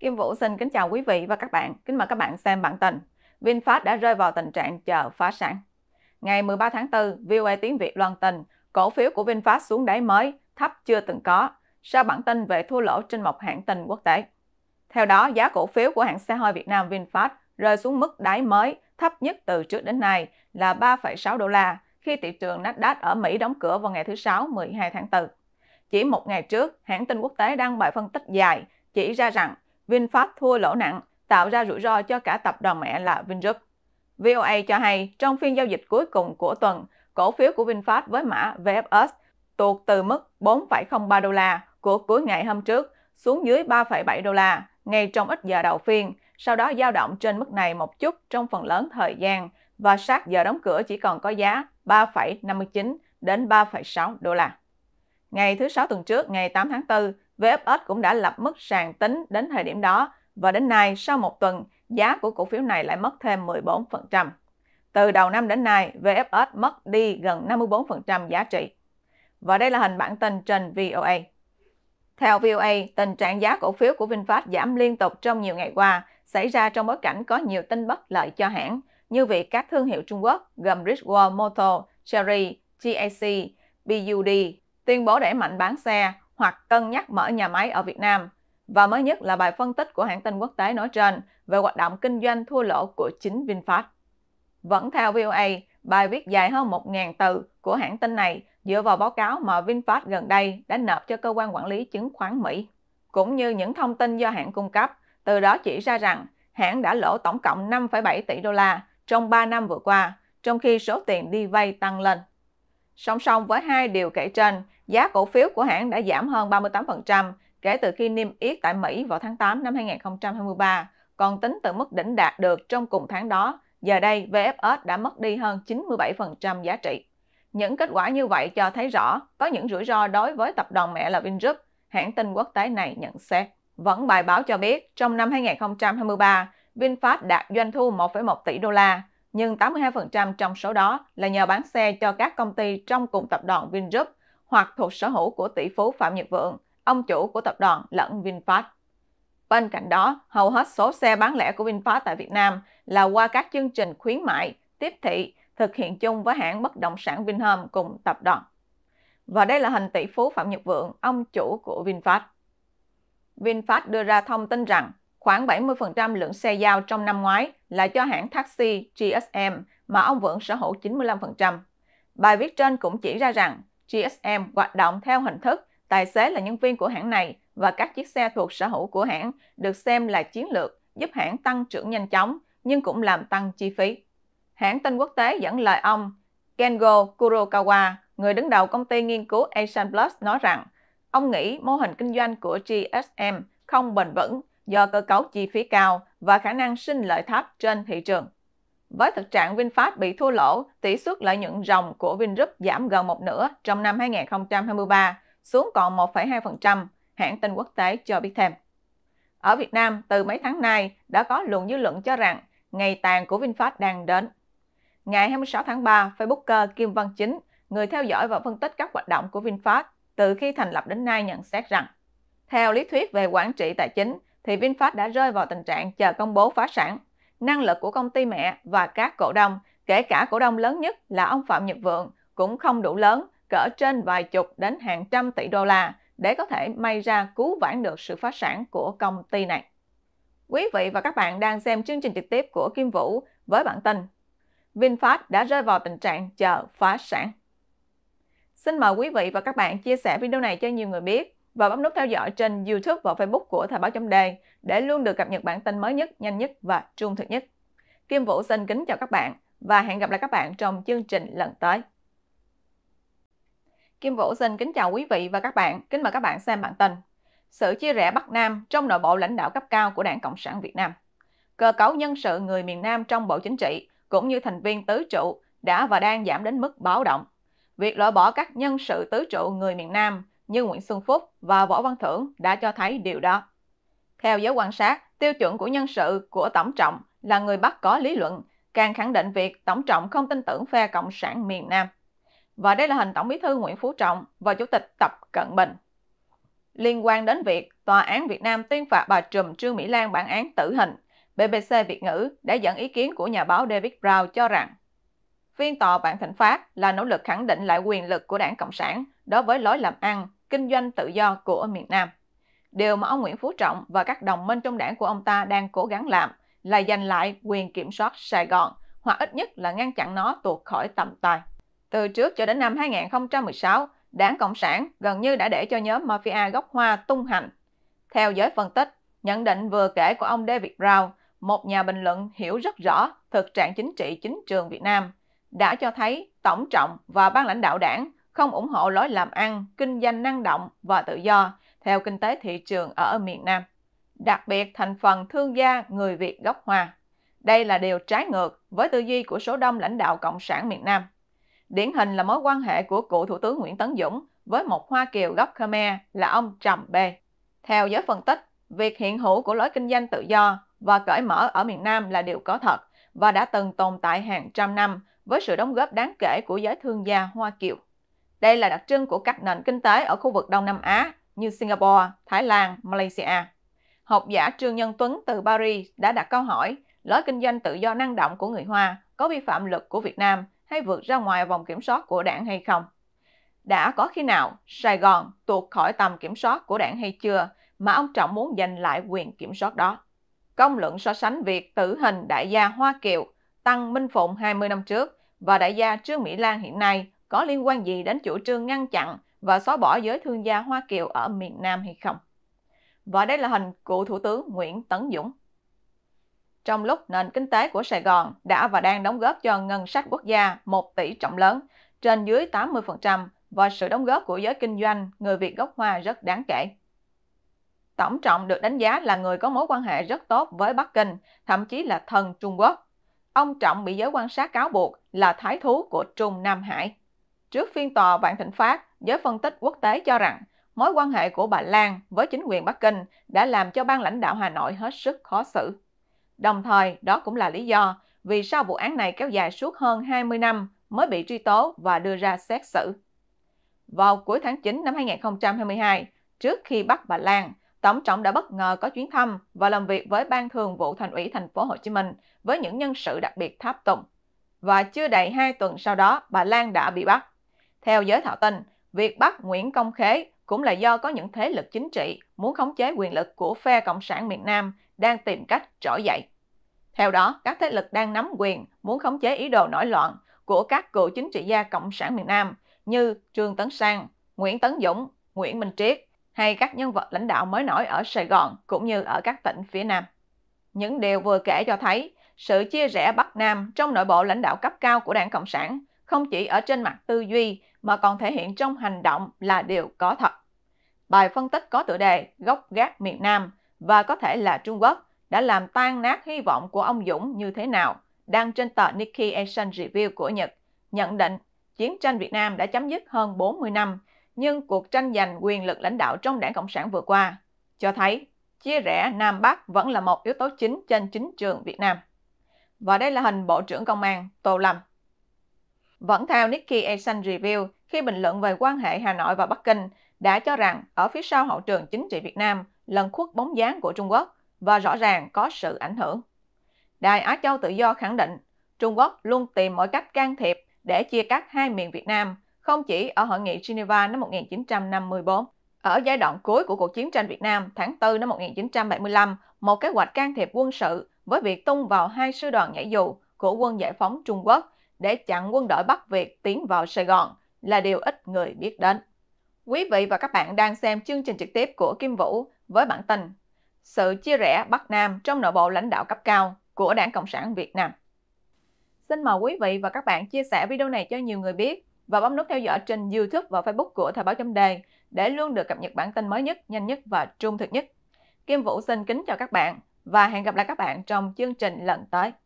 Kim Vũ xin kính chào quý vị và các bạn. Kính mời các bạn xem bản tin. VinFast đã rơi vào tình trạng chờ phá sản. Ngày 13 tháng 4, VOA e tiếng Việt loan tin, cổ phiếu của VinFast xuống đáy mới, thấp chưa từng có, sau bản tin về thua lỗ trên một hãng tin quốc tế. Theo đó, giá cổ phiếu của hãng xe hơi Việt Nam VinFast rơi xuống mức đáy mới thấp nhất từ trước đến nay là 3,6 đô la khi thị trường Nasdaq ở Mỹ đóng cửa vào ngày thứ Sáu 12 tháng 4. Chỉ một ngày trước, hãng tin quốc tế đăng bài phân tích dài chỉ ra rằng VinFast thua lỗ nặng, tạo ra rủi ro cho cả tập đoàn mẹ là Vingroup. VOA cho hay, trong phiên giao dịch cuối cùng của tuần, cổ phiếu của VinFast với mã VFS tuột từ mức 4,03 đô la của cuối ngày hôm trước xuống dưới 3,7 đô la ngay trong ít giờ đầu phiên, sau đó dao động trên mức này một chút trong phần lớn thời gian và sát giờ đóng cửa chỉ còn có giá 3,59 đến 3,6 đô la. Ngày thứ Sáu tuần trước, ngày 8 tháng 4, VFS cũng đã lập mức sàn tính đến thời điểm đó và đến nay sau một tuần giá của cổ phiếu này lại mất thêm 14%. Từ đầu năm đến nay, VFS mất đi gần 54% giá trị. Và đây là hình bản tin trên VOA. Theo VOA, tình trạng giá cổ phiếu của VinFast giảm liên tục trong nhiều ngày qua xảy ra trong bối cảnh có nhiều tin bất lợi cho hãng, như việc các thương hiệu Trung Quốc gồm Richwell Motor, Chery, GAC, BUD tuyên bố đẩy mạnh bán xe hoặc cân nhắc mở nhà máy ở Việt Nam. Và mới nhất là bài phân tích của hãng tin quốc tế nói trên về hoạt động kinh doanh thua lỗ của chính VinFast. Vẫn theo VOA, bài viết dài hơn 1.000 từ của hãng tin này dựa vào báo cáo mà VinFast gần đây đã nộp cho cơ quan quản lý chứng khoán Mỹ, cũng như những thông tin do hãng cung cấp, từ đó chỉ ra rằng hãng đã lỗ tổng cộng 5,7 tỷ đô la trong 3 năm vừa qua, trong khi số tiền đi vay tăng lên. Song song với hai điều kể trên, giá cổ phiếu của hãng đã giảm hơn 38% kể từ khi niêm yết tại Mỹ vào tháng 8 năm 2023, còn tính từ mức đỉnh đạt được trong cùng tháng đó, giờ đây VFS đã mất đi hơn 97% giá trị. Những kết quả như vậy cho thấy rõ có những rủi ro đối với tập đoàn mẹ là Vingroup, hãng tin quốc tế này nhận xét. Vẫn bài báo cho biết, trong năm 2023, VinFast đạt doanh thu 1,1 tỷ đô la, nhưng 82% trong số đó là nhờ bán xe cho các công ty trong cùng tập đoàn Vingroup hoặc thuộc sở hữu của tỷ phú Phạm Nhật Vượng, ông chủ của tập đoàn lẫn VinFast. Bên cạnh đó, hầu hết số xe bán lẻ của VinFast tại Việt Nam là qua các chương trình khuyến mại, tiếp thị, thực hiện chung với hãng bất động sản Vinhome cùng tập đoàn. Và đây là hình tỷ phú Phạm Nhật Vượng, ông chủ của VinFast. VinFast đưa ra thông tin rằng khoảng 70% lượng xe giao trong năm ngoái là cho hãng taxi GSM mà ông Vượng sở hữu 95%. Bài viết trên cũng chỉ ra rằng GSM hoạt động theo hình thức tài xế là nhân viên của hãng này và các chiếc xe thuộc sở hữu của hãng được xem là chiến lược giúp hãng tăng trưởng nhanh chóng nhưng cũng làm tăng chi phí. Hãng tin quốc tế dẫn lời ông Kengo Kurokawa, người đứng đầu công ty nghiên cứu Asian Plus nói rằng ông nghĩ mô hình kinh doanh của GSM không bền vững do cơ cấu chi phí cao và khả năng sinh lợi thấp trên thị trường. Với thực trạng VinFast bị thua lỗ, tỷ suất lợi nhuận ròng của Vingroup giảm gần một nửa trong năm 2023, xuống còn 1,2%, hãng tin quốc tế cho biết thêm. Ở Việt Nam, từ mấy tháng nay đã có luồng dư luận cho rằng ngày tàn của VinFast đang đến. Ngày 26 tháng 3, Facebooker Kim Văn Chính, người theo dõi và phân tích các hoạt động của VinFast từ khi thành lập đến nay nhận xét rằng, theo lý thuyết về quản trị tài chính thì VinFast đã rơi vào tình trạng chờ công bố phá sản năng lực của công ty mẹ và các cổ đông, kể cả cổ đông lớn nhất là ông Phạm Nhật Vượng, cũng không đủ lớn, cỡ trên vài chục đến hàng trăm tỷ đô la để có thể may ra cứu vãn được sự phá sản của công ty này. Quý vị và các bạn đang xem chương trình trực tiếp của Kim Vũ với bản tin VinFast đã rơi vào tình trạng chờ phá sản. Xin mời quý vị và các bạn chia sẻ video này cho nhiều người biết và bấm nút theo dõi trên YouTube và Facebook của Thời báo chấm đề để luôn được cập nhật bản tin mới nhất, nhanh nhất và trung thực nhất. Kim Vũ xin kính chào các bạn và hẹn gặp lại các bạn trong chương trình lần tới. Kim Vũ xin kính chào quý vị và các bạn, kính mời các bạn xem bản tin. Sự chia rẽ Bắc Nam trong nội bộ lãnh đạo cấp cao của Đảng Cộng sản Việt Nam. Cơ cấu nhân sự người miền Nam trong Bộ Chính trị cũng như thành viên tứ trụ đã và đang giảm đến mức báo động. Việc loại bỏ các nhân sự tứ trụ người miền Nam như Nguyễn Xuân Phúc và Võ Văn Thưởng đã cho thấy điều đó. Theo giới quan sát, tiêu chuẩn của nhân sự của Tổng Trọng là người Bắc có lý luận, càng khẳng định việc Tổng Trọng không tin tưởng phe Cộng sản miền Nam. Và đây là hình Tổng bí thư Nguyễn Phú Trọng và Chủ tịch Tập Cận Bình. Liên quan đến việc Tòa án Việt Nam tuyên phạt bà Trùm Trương Mỹ Lan bản án tử hình, BBC Việt ngữ đã dẫn ý kiến của nhà báo David Brown cho rằng phiên tòa bản thịnh phát là nỗ lực khẳng định lại quyền lực của đảng Cộng sản đối với lối làm ăn kinh doanh tự do của miền Nam. Điều mà ông Nguyễn Phú Trọng và các đồng minh trong đảng của ông ta đang cố gắng làm là giành lại quyền kiểm soát Sài Gòn hoặc ít nhất là ngăn chặn nó tuột khỏi tầm tay. Từ trước cho đến năm 2016, đảng Cộng sản gần như đã để cho nhóm mafia gốc hoa tung hành. Theo giới phân tích, nhận định vừa kể của ông David Brown, một nhà bình luận hiểu rất rõ thực trạng chính trị chính trường Việt Nam, đã cho thấy Tổng trọng và ban lãnh đạo đảng không ủng hộ lối làm ăn, kinh doanh năng động và tự do theo kinh tế thị trường ở miền Nam, đặc biệt thành phần thương gia người Việt gốc Hoa. Đây là điều trái ngược với tư duy của số đông lãnh đạo Cộng sản miền Nam. Điển hình là mối quan hệ của cựu Thủ tướng Nguyễn Tấn Dũng với một Hoa Kiều gốc Khmer là ông Trầm B. Theo giới phân tích, việc hiện hữu của lối kinh doanh tự do và cởi mở ở miền Nam là điều có thật và đã từng tồn tại hàng trăm năm với sự đóng góp đáng kể của giới thương gia Hoa Kiều. Đây là đặc trưng của các nền kinh tế ở khu vực Đông Nam Á như Singapore, Thái Lan, Malaysia. Học giả Trương Nhân Tuấn từ Paris đã đặt câu hỏi lối kinh doanh tự do năng động của người Hoa có vi phạm luật của Việt Nam hay vượt ra ngoài vòng kiểm soát của đảng hay không? Đã có khi nào Sài Gòn tuột khỏi tầm kiểm soát của đảng hay chưa mà ông Trọng muốn giành lại quyền kiểm soát đó? Công luận so sánh việc tử hình đại gia Hoa Kiều Tăng Minh Phụng 20 năm trước và đại gia Trương Mỹ Lan hiện nay có liên quan gì đến chủ trương ngăn chặn và xóa bỏ giới thương gia Hoa Kiều ở miền Nam hay không. Và đây là hình của Thủ tướng Nguyễn Tấn Dũng. Trong lúc nền kinh tế của Sài Gòn đã và đang đóng góp cho ngân sách quốc gia 1 tỷ trọng lớn, trên dưới 80% và sự đóng góp của giới kinh doanh người Việt gốc Hoa rất đáng kể. Tổng Trọng được đánh giá là người có mối quan hệ rất tốt với Bắc Kinh, thậm chí là thần Trung Quốc. Ông Trọng bị giới quan sát cáo buộc là thái thú của Trung Nam Hải. Trước phiên tòa, Vạn Thịnh Phát, giới phân tích quốc tế cho rằng mối quan hệ của bà Lan với chính quyền Bắc Kinh đã làm cho ban lãnh đạo Hà Nội hết sức khó xử. Đồng thời, đó cũng là lý do vì sao vụ án này kéo dài suốt hơn 20 năm mới bị truy tố và đưa ra xét xử. Vào cuối tháng 9 năm 2022, trước khi bắt bà Lan, Tổng trọng đã bất ngờ có chuyến thăm và làm việc với Ban Thường vụ Thành ủy Thành phố Hồ Chí Minh với những nhân sự đặc biệt tháp tùng. Và chưa đầy 2 tuần sau đó, bà Lan đã bị bắt. Theo giới thạo tin, việc bắt Nguyễn Công Khế cũng là do có những thế lực chính trị muốn khống chế quyền lực của phe Cộng sản miền Nam đang tìm cách trỗi dậy. Theo đó, các thế lực đang nắm quyền muốn khống chế ý đồ nổi loạn của các cựu chính trị gia Cộng sản miền Nam như Trương Tấn Sang, Nguyễn Tấn Dũng, Nguyễn Minh Triết hay các nhân vật lãnh đạo mới nổi ở Sài Gòn cũng như ở các tỉnh phía Nam. Những điều vừa kể cho thấy sự chia rẽ Bắc Nam trong nội bộ lãnh đạo cấp cao của đảng Cộng sản không chỉ ở trên mặt tư duy mà còn thể hiện trong hành động là điều có thật. Bài phân tích có tựa đề Gốc gác miền Nam và có thể là Trung Quốc đã làm tan nát hy vọng của ông Dũng như thế nào đang trên tờ Nikkei Asian Review của Nhật nhận định chiến tranh Việt Nam đã chấm dứt hơn 40 năm nhưng cuộc tranh giành quyền lực lãnh đạo trong đảng Cộng sản vừa qua cho thấy chia rẽ Nam Bắc vẫn là một yếu tố chính trên chính trường Việt Nam. Và đây là hình Bộ trưởng Công an Tô Lâm. Vẫn theo Nikkei Asian Review, khi bình luận về quan hệ Hà Nội và Bắc Kinh đã cho rằng ở phía sau hậu trường chính trị Việt Nam lần khuất bóng dáng của Trung Quốc và rõ ràng có sự ảnh hưởng. Đài Á Châu Tự Do khẳng định Trung Quốc luôn tìm mọi cách can thiệp để chia cắt hai miền Việt Nam, không chỉ ở hội nghị Geneva năm 1954. Ở giai đoạn cuối của cuộc chiến tranh Việt Nam tháng 4 năm 1975, một kế hoạch can thiệp quân sự với việc tung vào hai sư đoàn nhảy dù của quân giải phóng Trung Quốc để chặn quân đội Bắc Việt tiến vào Sài Gòn là điều ít người biết đến. Quý vị và các bạn đang xem chương trình trực tiếp của Kim Vũ với bản tin Sự chia rẽ Bắc Nam trong nội bộ lãnh đạo cấp cao của Đảng Cộng sản Việt Nam. Xin mời quý vị và các bạn chia sẻ video này cho nhiều người biết và bấm nút theo dõi trên YouTube và Facebook của Thời báo chấm đề để luôn được cập nhật bản tin mới nhất, nhanh nhất và trung thực nhất. Kim Vũ xin kính chào các bạn và hẹn gặp lại các bạn trong chương trình lần tới.